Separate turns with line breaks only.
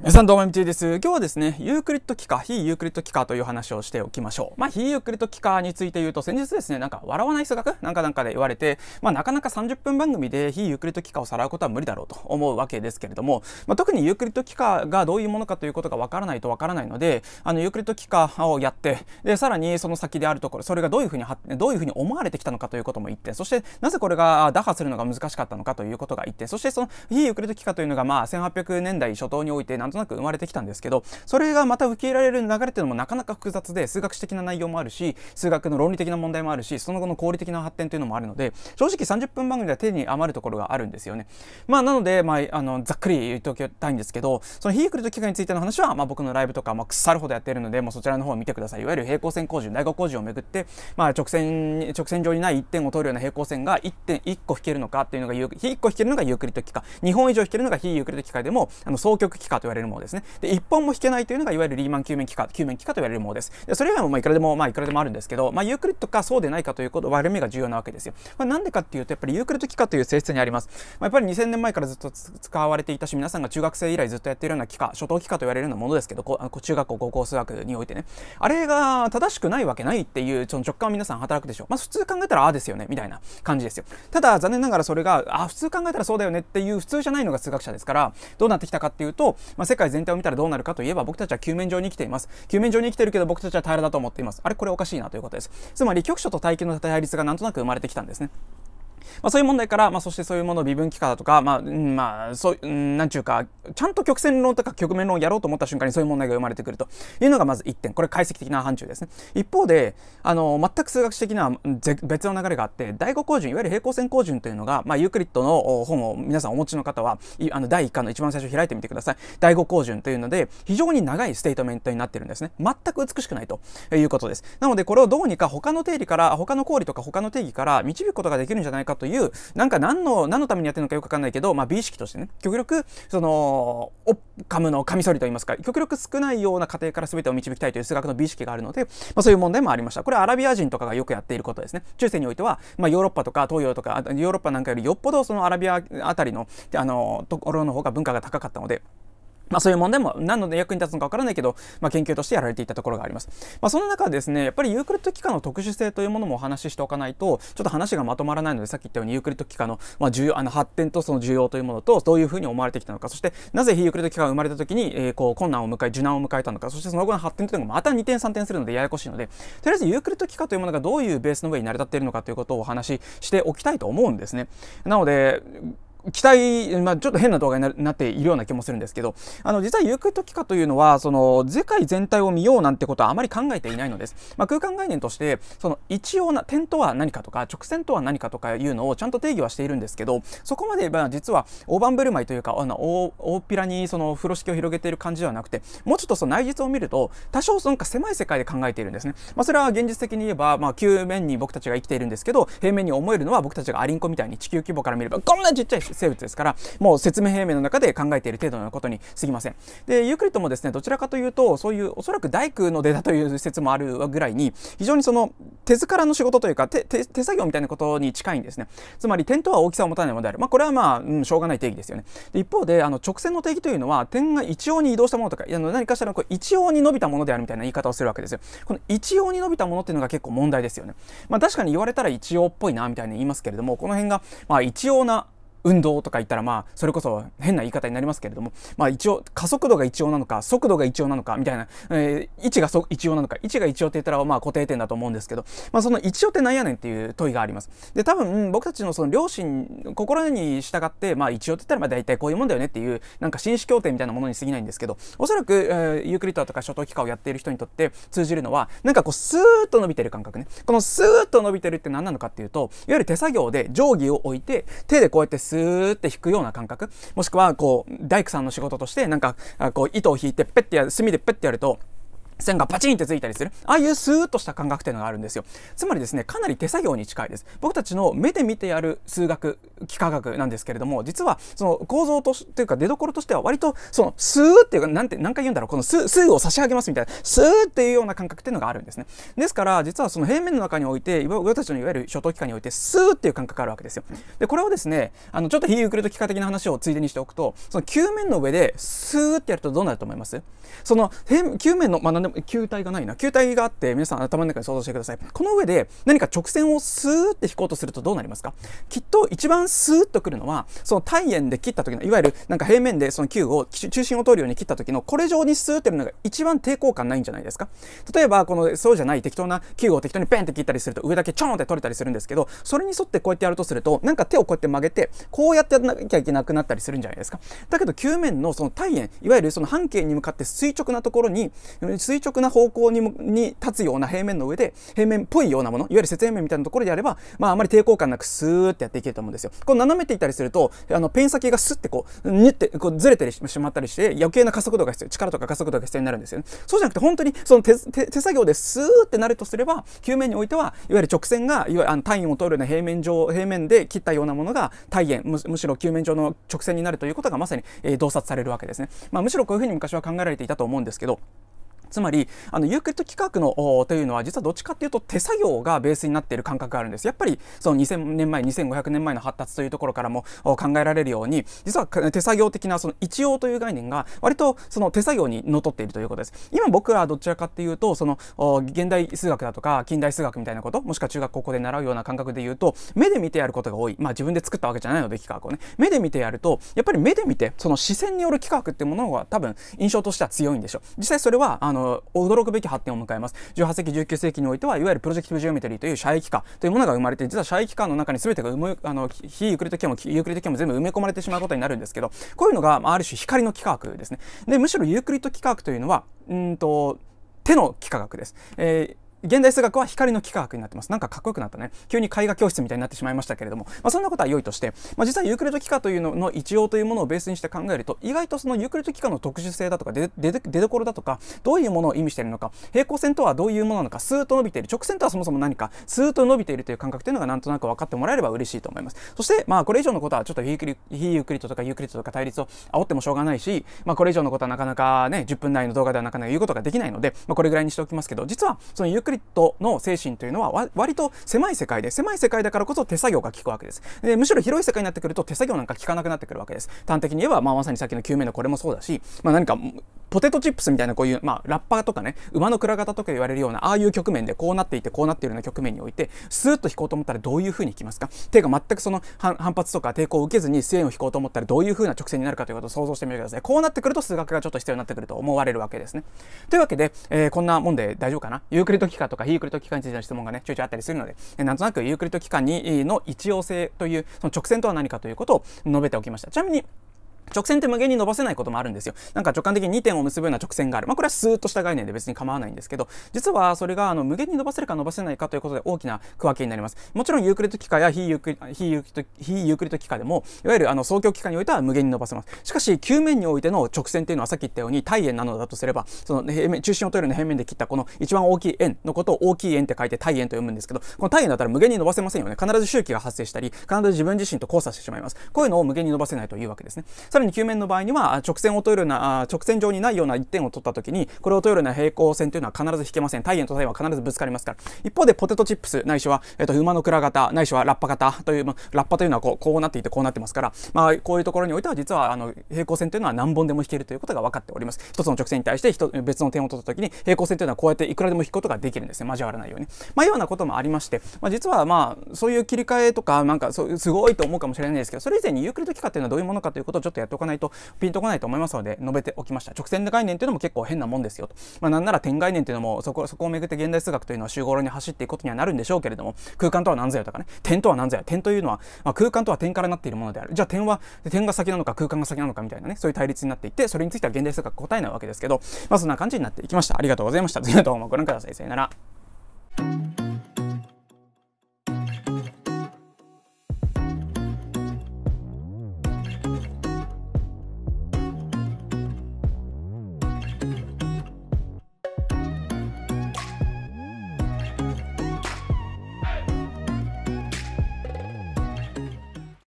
皆さんどうも MT です。今日はですね、ユークリッド機か非ユークリッド機かという話をしておきましょう。まあ、非ユークリッド機かについて言うと、先日ですね、なんか笑わない数学なんかなんかで言われて、まあ、なかなか30分番組で非ユークリッド機かをさらうことは無理だろうと思うわけですけれども、まあ、特にユークリッド機かがどういうものかということがわからないとわからないので、あの、ユークリッド機かをやって、で、さらにその先であるところ、それがどういうふうに、どういうふうに思われてきたのかということも言って、そして、なぜこれが打破するのが難しかったのかということが言って、そしてその非ユークリッド機かというのが、まあ、1800年代初頭において、となく生まれてきたんですけどそれがまた受け入れられる流れっていうのもなかなか複雑で数学史的な内容もあるし数学の論理的な問題もあるしその後の合理的な発展というのもあるので正直30分番組では手に余るところがあるんですよね。まあ、なので、まあ、あのざっくり言っておきたいんですけどそのヒークルと機械についての話は、まあ、僕のライブとか、まあ、腐るほどやってるのでもうそちらの方を見てください。いわゆる平行線工事内側工事をめぐって、まあ、直線直線上にない1点を通るような平行線が1点1個引けるのかっていうのが1個引けるのがユークリッ機械2本以上引けるのが非ユークリッド機械でもあの双極機械と言われるれるものですね。で、1本も引けないというのが、いわゆるリーマン救命期間、救命期間と言われるものです。で、それ以外も、まあ、いくらでも、まあ、いくらでもあるんですけど、まあ、ユークリッドかそうでないかということ、割れ目が重要なわけですよ。まあ、なんでかっていうと、やっぱりユークリッド期間という性質にあります。まあ、やっぱり2000年前からずっと使われていたし、皆さんが中学生以来ずっとやっているような期間、初等期間と言われるようなものですけど、こ中学校、高校、数学においてね。あれが正しくないわけないっていう、その直感は皆さん働くでしょう。まあ、普通考えたら、ああですよね、みたいな感じですよ。ただ、残念ながらそれが、ああ、普通考えたらそうだよねっていう、普通じゃないのが数学者ですから、どうなってきたかっていうと、まあ、世界全体を見たらどうなるかといえば僕たちは球面上に生きています球面上に生きてるけど僕たちは平らだと思っていますあれこれおかしいなということですつまり局所と大気の対立がなんとなく生まれてきたんですねまあ、そういう問題から、まあ、そしてそういうものを微分器化だとか、まあ、まあ、そう、うん、なんちゅうか、ちゃんと曲線論とか曲面論をやろうと思った瞬間にそういう問題が生まれてくるというのがまず1点。これ解析的な範疇ですね。一方で、あの、全く数学史的な別の流れがあって、第5項順、いわゆる平行線項順というのが、まあ、ユークリッドの本を皆さんお持ちの方は、あの、第1巻の一番最初開いてみてください。第5項順というので、非常に長いステートメントになってるんですね。全く美しくないということです。なので、これをどうにか他の定理から、他の公理とか他の定義から導くことができるんじゃないかというなんか何の何のためにやってるのかよくわかんないけど、まあ、美意識としてね極力そのオッカムのカミソリといいますか極力少ないような過程から全てを導きたいという数学の美意識があるので、まあ、そういう問題もありましたこれはアラビア人とかがよくやっていることですね中世においては、まあ、ヨーロッパとか東洋とかヨーロッパなんかよりよっぽどそのアラビアあたりのあのところの方が文化が高かったので。まあそういう問題も何の役に立つのかわからないけど、まあ研究としてやられていたところがあります。まあその中でですね、やっぱりユークリッド機関の特殊性というものもお話ししておかないと、ちょっと話がまとまらないので、さっき言ったようにユークリッド機関の、まあ、重要、あの発展とその需要というものと、どういうふうに思われてきたのか、そしてなぜ非ユークリッド機関が生まれた時に、えー、こう困難を迎え、受難を迎えたのか、そしてその後の発展というのがまた2点3点するのでややこしいので、とりあえずユークリッド機関というものがどういうベースの上に成り立っているのかということをお話ししておきたいと思うんですね。なので、期待、まあ、ちょっと変な動画になっているような気もするんですけど、あの、実は有機時かというのは、その、世界全体を見ようなんてことはあまり考えていないのです。まあ、空間概念として、その、一応な、点とは何かとか、直線とは何かとかいうのをちゃんと定義はしているんですけど、そこまで、言えば、実は、大盤振る舞いというか、あの、大っぴらに、その、風呂敷を広げている感じではなくて、もうちょっとその内実を見ると、多少、その、か狭い世界で考えているんですね。まあ、それは現実的に言えば、まあ、球面に僕たちが生きているんですけど、平面に思えるのは僕たちがアリンコみたいに地球規模から見れば、こんなちっちゃい生物ですから、もう説明平面の中で考えている程度のことに過ぎません。で、ユークリッもですね、どちらかというと、そういうおそらく大工の出だという説もあるぐらいに、非常にその手づからの仕事というか手、手作業みたいなことに近いんですね。つまり点とは大きさを持たないものである。まあ、これはまあ、うん、しょうがない定義ですよね。で一方で、あの直線の定義というのは、点が一様に移動したものとか、あの何かしらのこう一様に伸びたものであるみたいな言い方をするわけですよ。この一様に伸びたものっていうのが結構問題ですよね。まあ、確かに言われたら一様っぽいなみたいに言いますけれども、この辺が、まあ、一様な運動とか言ったらまあそれこそ変な言い方になりますけれどもまあ一応加速度が一応なのか速度が一応なのかみたいな、えー、位置が一応なのか位置が一応って言ったらまあ固定点だと思うんですけど、まあ、その一応ってなんやねんっていう問いがありますで多分僕たちのその両親心に従ってまあ一応って言ったらまあ大体こういうもんだよねっていうなんか紳士協定みたいなものに過ぎないんですけどおそらく、えー、ユークリッドとか初等機関をやっている人にとって通じるのはなんかこうスーッと伸びてる感覚ねこのスーッと伸びてるって何なのかっていうといわゆる手作業で定規を置いて手でこうやってススーって引くような感覚もしくはこう大工さんの仕事としてなんかこう糸を引いてペッてやる墨でペッてやると線がパチンってついたりするああいうスーッとした感覚っていうのがあるんですよつまりですねかなり手作業に近いです僕たちの目で見てやる数学幾何学なんですけれども実はその構造としていうか出どころとしては割とそのスーっていうかなんて何回言うんだろうこのスーを差し上げますみたいなスーっていうような感覚っていうのがあるんですねですから実はその平面の中において僕たちのいわゆる初等機間においてスーっていう感覚があるわけですよでこれをですねあのちょっと非ユークリッ幾何的な話をついでにしておくとその球面の上でスーってやるとどうなると思いますその球面の、まあ球体がないな球体があって皆さん頭の中に想像してくださいこの上で何か直線をスーって引こうとするとどうなりますかきっと一番スーッとくるのはその体円で切った時のいわゆるなんか平面でその球を中心を通るように切った時のこれ上にスーってるのが一番抵抗感ないんじゃないですか例えばこのそうじゃない適当な球を適当にペンって切ったりすると上だけチョンって取れたりするんですけどそれに沿ってこうやってやるとするとなんか手をこうやって曲げてこうやってやらなきゃいけなくなったりするんじゃないですかだけど球面のその体円いわゆるその半径に向かって垂直なところに垂直な方向にに立つような平面の上で平面っぽいようなものいわゆる雪面面みたいなところであれば、まあ、あまり抵抗感なくスーってやっていけると思うんですよ。こう斜めていたりするとあのペン先がスッてこうニュッてこうずれてしまったりして余計な加速度が必要力とか加速度が必要になるんですよね。そうじゃなくて本当にその手作業でスーってなるとすれば球面においてはいわゆる直線がいわゆるあの単位を取るような平面上平面で切ったようなものが体円むしろ球面上の直線になるということがまさに、えー、洞察されるわけですね。まあ、むしろこういうふうに昔は考えられていたと思うんですけど。つまりあのユークリッド規格のというのは実はどっちかっていうと手作業がベースになっている感覚があるんですやっぱりその2000年前2500年前の発達というところからも考えられるように実は手作業的なその一応という概念が割とその手作業にのっとっているということです今僕らはどちらかっていうとその現代数学だとか近代数学みたいなこともしくは中学高校で習うような感覚で言うと目で見てやることが多いまあ自分で作ったわけじゃないので企画をね目で見てやるとやっぱり目で見てその視線による企画ってものが多分印象としては強いんでしょう実際それはあのの驚くべき発展を迎えます18世紀19世紀においてはいわゆるプロジェクティブジオメトリーという射域化というものが生まれて実は射域化の中に全てがあの非ユークリッド距もユークリッドも全部埋め込まれてしまうことになるんですけどこういうのがある種光の幾何学ですねでむしろユークリッド幾何学というのはうんと手の幾何学です、えー現代数学は光の幾何学になってます。なんかかっこよくなったね。急に絵画教室みたいになってしまいましたけれども、まあ、そんなことは良いとして、まあ、実はユークリッド幾何というのの一応というものをベースにして考えると、意外とそのユークリッド幾何の特殊性だとか、出どころだとか、どういうものを意味しているのか、平行線とはどういうものなのか、スーッと伸びている、直線とはそもそも何か、スーッと伸びているという感覚というのがなんとなく分かってもらえれば嬉しいと思います。そして、まあこれ以上のことはちょっと非ユークリットとかユークリッドとか対立を煽ってもしょうがないし、まあこれ以上のことはなかなかね、10分内の動画ではなかなか言うことができないので、まあこれぐらいにしておきますけど、実はそのユーククリットの精神というのは割と狭い世界で狭い世界だからこそ手作業が効くわけですでむしろ広い世界になってくると手作業なんか効かなくなってくるわけです端的に言えば、まあ、まさにさっきの救命のこれもそうだし、まあ、何かポテトチップスみたいなこういう、まあ、ラッパーとかね、馬の倉型とか言われるような、ああいう局面でこうなっていて、こうなっているような局面において、スーッと引こうと思ったらどういう風に引きますか手が全くその反発とか抵抗を受けずに援を引こうと思ったらどういう風な直線になるかということを想像してみてください。こうなってくると数学がちょっと必要になってくると思われるわけですね。というわけで、えー、こんなもんで大丈夫かなユークリッド期間とか非ユークリッド期間についての質問がね、ちょいちょいあったりするので、えー、なんとなくユークリッド期間にの一様性という、その直線とは何かということを述べておきました。ちなみに、直線って無限に伸ばせないこともあるんですよ。なんか直感的に2点を結ぶような直線がある。まあこれはスーッとした概念で別に構わないんですけど、実はそれがあの無限に伸ばせるか伸ばせないかということで大きな区分けになります。もちろんユークリッド機械や非ユークリ非ユッド非ユークリッ機械でも、いわゆるあの双極機械においては無限に伸ばせます。しかし、球面においての直線っていうのはさっき言ったように体円なのだとすれば、その平面、中心を取るような平面で切ったこの一番大きい円のことを大きい円って書いて体円と読むんですけど、この体円だったら無限に伸ばせませんよね。必ず周期が発生したり、必ず自分自身と交差してしまいます。こういうのを無限に伸ばせないというわけですね。らに球面の場合には直線を取るような直線上にないような1点を取った時にこれを取るような平行線というのは必ず引けません。体円と体円は必ずぶつかりますから。一方でポテトチップスないしは、えっと馬の蔵型ないしはラッパ型という、ま、ラッパというのはこうこうなっていてこうなってますから、まあ、こういうところにおいては実はあの平行線というのは何本でも引けるということが分かっております。一つの直線に対して別の点を取った時に平行線というのはこうやっていくらでも引くことができるんですね。交わらないように。まあ、ようなこともありまして、まあ、実はまあそういう切り替えとかなんかそうすごいと思うかもしれないですけどそれ以前にユークリッド幾何っていうのはどういうものかということをちょっとやってておかないとピンとこないと思いますので述べておきました直線概念っていうのも結構変なもんですよと、まあ、なんなら点概念っていうのもそこそこをめぐって現代数学というのは集合論に走っていくことにはなるんでしょうけれども空間とは何ぞやとかね点とは何ぞや点というのは、まあ、空間とは点からなっているものであるじゃあ点は点が先なのか空間が先なのかみたいなねそういう対立になっていってそれについては現代数学答えないわけですけどまあそんな感じになっていきましたありがとうございました次のどうもご覧くださいさよなら